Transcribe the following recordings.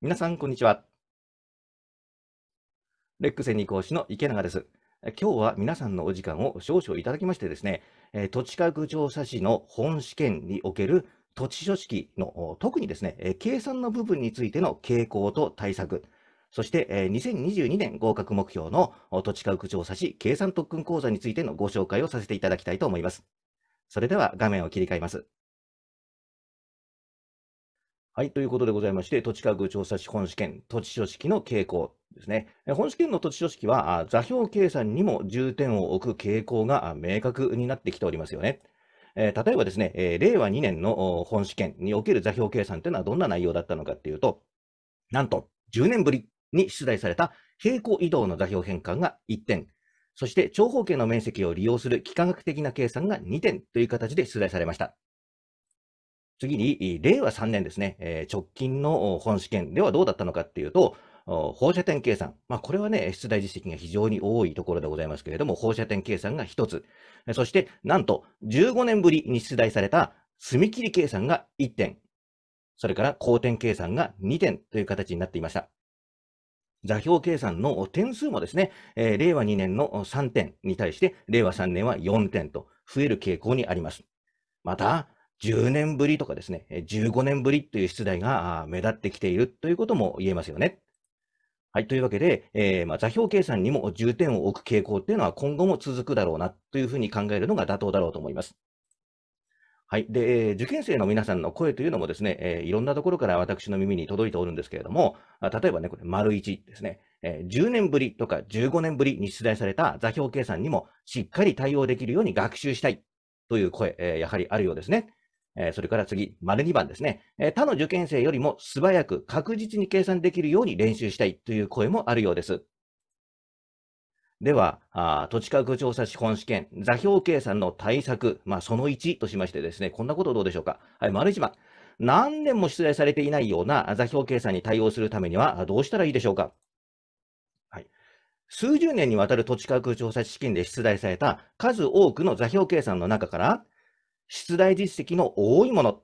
皆さん、こんにちは。レック専任講師の池永です。今日は皆さんのお時間を少々いただきましてですね、土地価格調査士の本試験における土地書式の特にですね、計算の部分についての傾向と対策、そして2022年合格目標の土地価格調査士計算特訓講座についてのご紹介をさせていただきたいと思います。それでは画面を切り替えます。はい、ということでございまして、土地価格調査士本試験、土地書式の傾向ですね。本試験の土地書式は、座標計算にも重点を置く傾向が明確になってきておりますよね。え例えばですね、え令和2年の本試験における座標計算というのはどんな内容だったのかっていうと、なんと10年ぶりに出題された平行移動の座標変換が1点、そして長方形の面積を利用する幾何学的な計算が2点という形で出題されました。次に、令和3年ですね、えー、直近の本試験ではどうだったのかっていうと、放射点計算。まあ、これはね、出題実績が非常に多いところでございますけれども、放射点計算が1つ。そして、なんと、15年ぶりに出題された墨切り計算が1点。それから、交点計算が2点という形になっていました。座標計算の点数もですね、えー、令和2年の3点に対して、令和3年は4点と増える傾向にあります。また、10年ぶりとかですね、15年ぶりという出題が目立ってきているということも言えますよね。はい、というわけで、えー、まあ、座標計算にも重点を置く傾向というのは今後も続くだろうなというふうに考えるのが妥当だろうと思います。はい。で、受験生の皆さんの声というのもですね、えー、いろんなところから私の耳に届いておるんですけれども、例えばね、これ、丸1ですね、えー、10年ぶりとか15年ぶりに出題された座標計算にもしっかり対応できるように学習したいという声、えー、やはりあるようですね。えそれから次、丸2番ですね、え他の受験生よりも素早く確実に計算できるように練習したいという声もあるようです。では、あ土地価格調査資本試験、座標計算の対策、まあ、その1としましてですね、こんなことどうでしょうか。はい、丸1番。何年も出題されていないような座標計算に対応するためにはどうしたらいいでしょうか。はい、数十年にわたる土地価格調査資金で出題された数多くの座標計算の中から、出題実績の多いもの、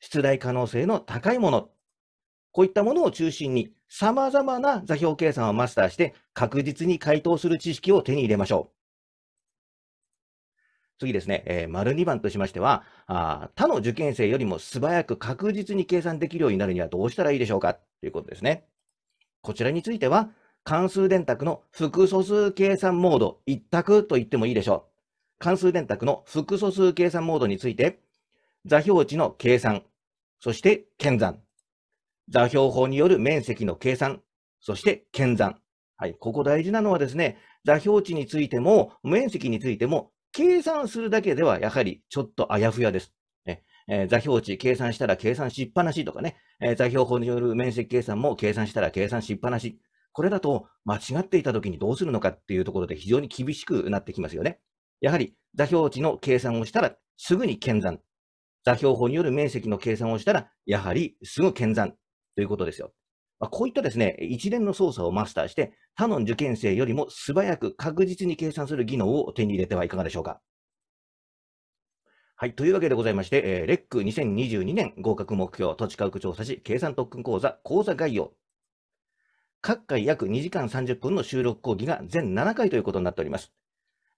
出題可能性の高いもの、こういったものを中心に、さまざまな座標計算をマスターして、確実に回答する知識を手に入れましょう。次ですね、えー、丸2番としましてはあ、他の受験生よりも素早く確実に計算できるようになるにはどうしたらいいでしょうかということですね。こちらについては、関数電卓の複素数計算モード一択と言ってもいいでしょう。関数電卓の複素数計算モードについて、座標値の計算、そして検算、座標法による面積の計算、そして検算。はい、ここ大事なのはですね、座標値についても、面積についても、計算するだけではやはりちょっとあやふやです。えー、座標値計算したら計算しっぱなしとかね、えー、座標法による面積計算も計算したら計算しっぱなし。これだと間違っていたときにどうするのかっていうところで非常に厳しくなってきますよね。やはり座標値の計算をしたらすぐに検算。座標法による面積の計算をしたら、やはりすぐ検算ということですよ。まあ、こういったですね、一連の操作をマスターして、他の受験生よりも素早く確実に計算する技能を手に入れてはいかがでしょうか。はい。というわけでございまして、えー、レック2022年合格目標土地家屋調査士計算特訓講座講座概要。各回約2時間30分の収録講義が全7回ということになっております。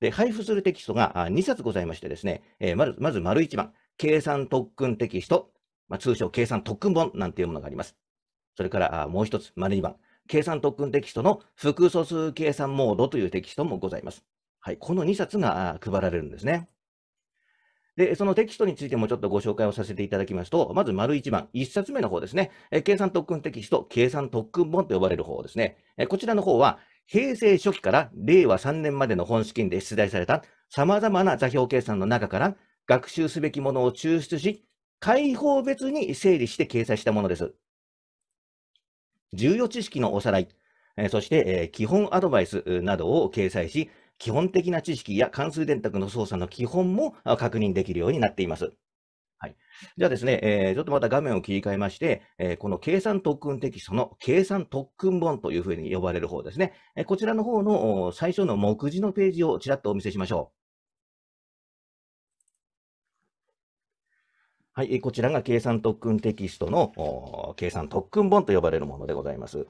で、配布するテキストが2冊ございましてですね、えー、まず、まず丸1番、計算特訓テキスト、まあ、通称計算特訓本なんていうものがあります。それからもう一つ、丸2番、計算特訓テキストの複素数計算モードというテキストもございます。はい、この2冊が配られるんですね。で、そのテキストについてもちょっとご紹介をさせていただきますと、まず丸1番、1冊目の方ですね、計算特訓テキスト、計算特訓本と呼ばれる方ですね。こちらの方は、平成初期から令和3年までの本試験で出題された様々な座標計算の中から学習すべきものを抽出し、解放別に整理して掲載したものです。重要知識のおさらい、そして基本アドバイスなどを掲載し、基本的な知識や関数電卓の操作の基本も確認できるようになっています。はい。じゃあですね、えー、ちょっとまた画面を切り替えまして、えー、この計算特訓テキストの計算特訓本というふうに呼ばれる方ですね。えー、こちらの方の最初の目次のページをちらっとお見せしましょう。はい、こちらが計算特訓テキストの計算特訓本と呼ばれるものでございます。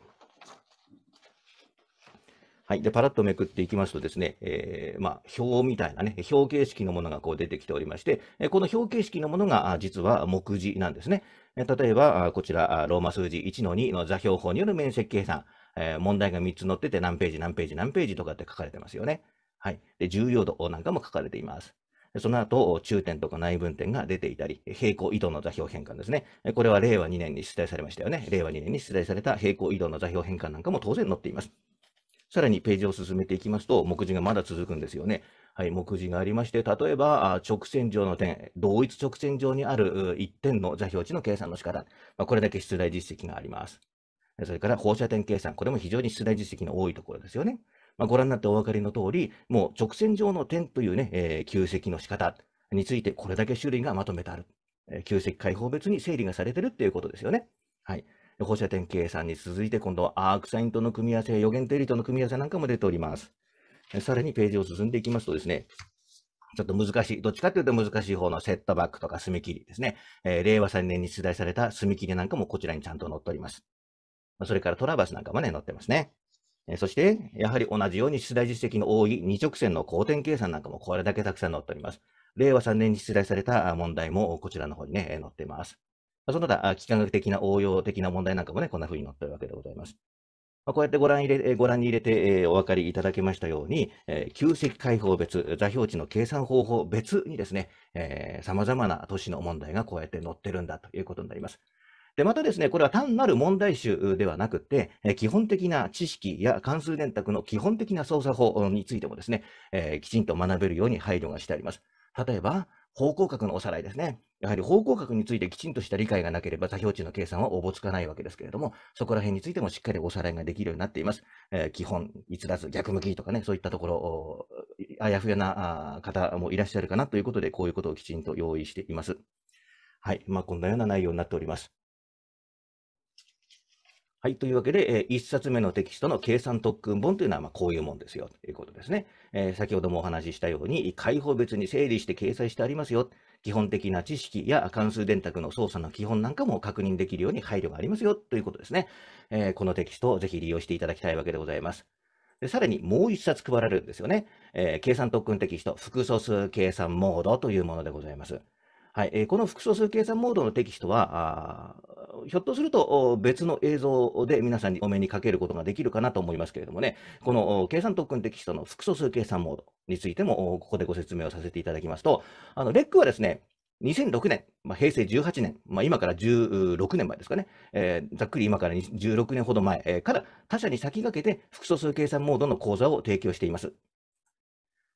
はい。で、パラッとめくっていきますとですね、えー、まあ、表みたいなね、表形式のものがこう出てきておりまして、この表形式のものが実は目次なんですね。例えば、こちら、ローマ数字1の2の座標法による面積計算、えー、問題が3つ載ってて何ページ何ページ何ページとかって書かれてますよね。はい。で、重要度なんかも書かれています。その後、中点とか内分点が出ていたり、平行移動の座標変換ですね。これは令和2年に出題されましたよね。令和2年に出題された平行移動の座標変換なんかも当然載っています。さらにページを進めていきますと、目次がまだ続くんですよね。はい、目次がありまして、例えば直線上の点、同一直線上にある1点の座標値の計算の仕方、まあ、これだけ出題実績があります。それから放射点計算、これも非常に出題実績の多いところですよね。まあ、ご覧になってお分かりの通り、もう直線上の点というね、えー、旧跡の仕方についてこれだけ種類がまとめてある。旧跡解放別に整理がされてるっていうことですよね。はい。放射点計算に続いて、今度はアークサインとの組み合わせ、予言定理との組み合わせなんかも出ております。さらにページを進んでいきますとですね、ちょっと難しい、どっちかというと難しい方のセットバックとかめ切りですね。えー、令和3年に出題された墨切りなんかもこちらにちゃんと載っております。それからトラバスなんかもね、載ってますね。えー、そして、やはり同じように出題実績の多い二直線の交点計算なんかもこれだけたくさん載っております。令和3年に出題された問題もこちらの方にね、載ってます。まあ、その他、幾何学的な応用的な問題なんかもね、こんな風に載ってるわけでございます。まあ、こうやってご覧入れご覧に入れて、えー、お分かりいただけましたように、えー、旧石解放別、座標値の計算方法別にですね、さまざまな都市の問題がこうやって載ってるんだということになります。で、またですね、これは単なる問題集ではなくて、えー、基本的な知識や関数電卓の基本的な操作法についてもですね、えー、きちんと学べるように配慮がしてあります。例えば、方向角のおさらいですね。やはり方向角についてきちんとした理解がなければ、座標値の計算はおぼつかないわけですけれども、そこら辺についてもしっかりおさらいができるようになっています。えー、基本、逸脱、逆向きとかね、そういったところ、あやふやな方もいらっしゃるかなということで、こういうことをきちんと用意しています。はい。まあ、こんなような内容になっております。はい。というわけで、えー、1冊目のテキストの計算特訓本というのは、まあ、こういうもんですよ、ということですね。えー、先ほどもお話ししたように、解放別に整理して掲載してありますよ。基本的な知識や関数電卓の操作の基本なんかも確認できるように配慮がありますよ、ということですね。えー、このテキストをぜひ利用していただきたいわけでございます。でさらにもう1冊配られるんですよね。え計算特訓テキスト、複素数計算モードというものでございます。はいえー、この複素数計算モードのテキストは、ひょっとすると別の映像で皆さんにお目にかけることができるかなと思いますけれどもね、この計算特訓テキストの複素数計算モードについてもここでご説明をさせていただきますと、あのレックはですね、2006年、まあ、平成18年、まあ、今から16年前ですかね、えー、ざっくり今から16年ほど前から他社に先駆けて複素数計算モードの講座を提供しています。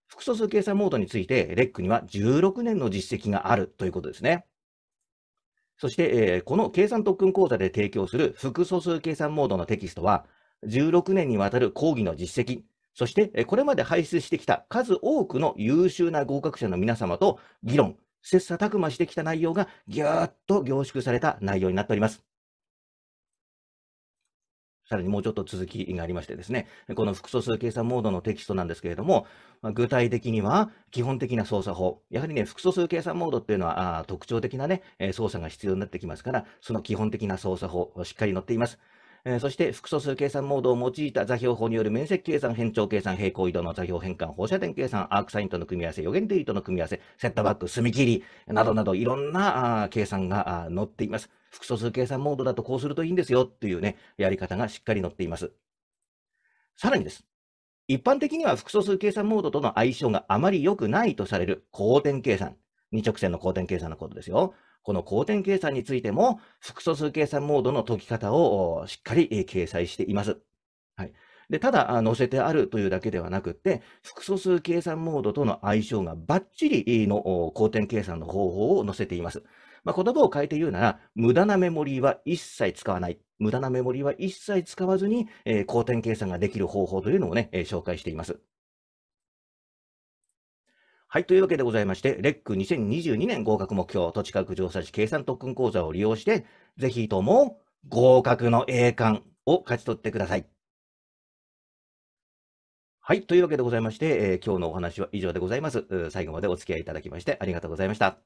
複素数計算モードについて、レックには16年の実績があるということですね。そして、えー、この計算特訓講座で提供する複素数計算モードのテキストは、16年にわたる講義の実績、そして、これまで輩出してきた数多くの優秀な合格者の皆様と議論、切磋琢磨してきた内容がぎゅーっと凝縮された内容になっております。さらにもうちょっと続きがありましてですね、この複素数計算モードのテキストなんですけれども、具体的には基本的な操作法、やはりね、複素数計算モードっていうのはあ特徴的なね、操作が必要になってきますから、その基本的な操作法、しっかり載っています。えー、そして、複素数計算モードを用いた座標法による面積計算、変調計算、平行移動の座標変換、放射点計算、アークサインとの組み合わせ、予言定理との組み合わせ、セットバック、墨切りなどなど、いろんなあ計算が載っています。複素数計算モードだとこうするといいんですよっていうね、やり方がしっかり載っています。さらにです。一般的には複素数計算モードとの相性があまり良くないとされる交点計算。二直線の交点計算のことですよ。この交点計算についても、複素数計算モードの解き方をしっかり掲載しています。はい。で、ただ載せてあるというだけではなくて、複素数計算モードとの相性がバッチリの交点計算の方法を載せています。まあ、言葉を変えて言うなら、無駄なメモリーは一切使わない。無駄なメモリーは一切使わずに、えー、交計算ができる方法というのをね、えー、紹介しています。はい。というわけでございまして、レック2022年合格目標、土地価格調査士計算特訓講座を利用して、ぜひとも合格の栄冠を勝ち取ってください。はい。というわけでございまして、えー、今日のお話は以上でございます。最後までお付き合いいただきましてありがとうございました。